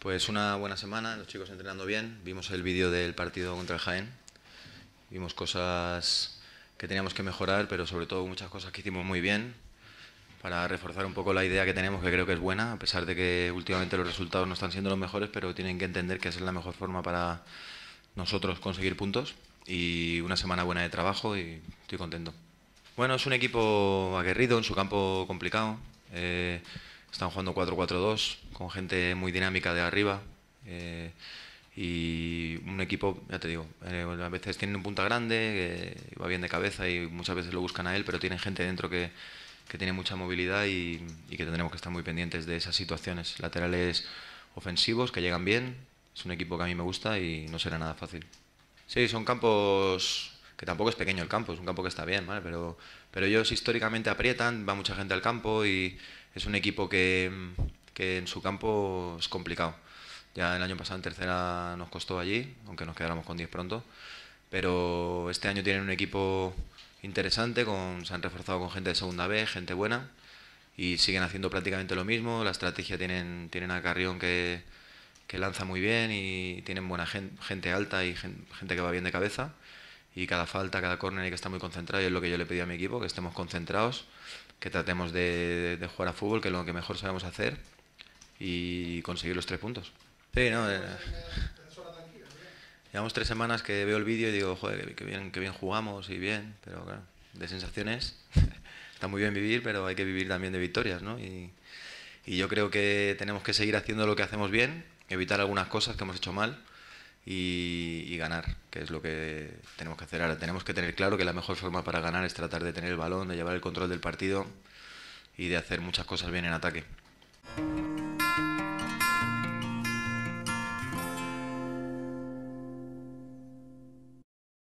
Pues una buena semana, los chicos entrenando bien. Vimos el vídeo del partido contra el Jaén. Vimos cosas que teníamos que mejorar, pero sobre todo muchas cosas que hicimos muy bien para reforzar un poco la idea que tenemos, que creo que es buena, a pesar de que últimamente los resultados no están siendo los mejores, pero tienen que entender que es la mejor forma para nosotros conseguir puntos y una semana buena de trabajo y estoy contento. Bueno, es un equipo aguerrido en su campo complicado. Eh, están jugando 4-4-2 con gente muy dinámica de arriba. Eh, y un equipo, ya te digo, eh, a veces tiene un punta grande, va bien de cabeza y muchas veces lo buscan a él, pero tienen gente dentro que, que tiene mucha movilidad y, que tendremos que estar muy pendientes de esas situaciones. Laterales ofensivos que llegan bien, es un equipo que a mí me gusta y no será nada fácil. Sí, son campos que tampoco es pequeño el campo, es un campo que está bien, ¿vale? pero, pero ellos históricamente aprietan, va mucha gente al campo y es un equipo que, en su campo es complicado. Ya el año pasado en tercera nos costó allí, aunque nos quedáramos con 10 pronto. Pero este año tienen un equipo interesante, con, se han reforzado con gente de segunda B, gente buena, y siguen haciendo prácticamente lo mismo. La estrategia tienen, tienen a Carrión que, lanza muy bien y tienen buena gente, alta y gente, que va bien de cabeza. Y cada falta, cada córner hay que estar muy concentrado y es lo que yo le pedí a mi equipo, que estemos concentrados que tratemos de, jugar a fútbol, que es lo que mejor sabemos hacer y conseguir los tres puntos. Sí, eh, llevamos tres semanas que veo el vídeo y digo, joder, que bien, que bien jugamos y bien, pero claro, de sensaciones. Está muy bien vivir, pero hay que vivir también de victorias, ¿no? y yo creo que tenemos que seguir haciendo lo que hacemos bien, evitar algunas cosas que hemos hecho mal y, ganar, que es lo que tenemos que hacer ahora. Tenemos que tener claro que la mejor forma para ganar es tratar de tener el balón, de llevar el control del partido y de hacer muchas cosas bien en ataque.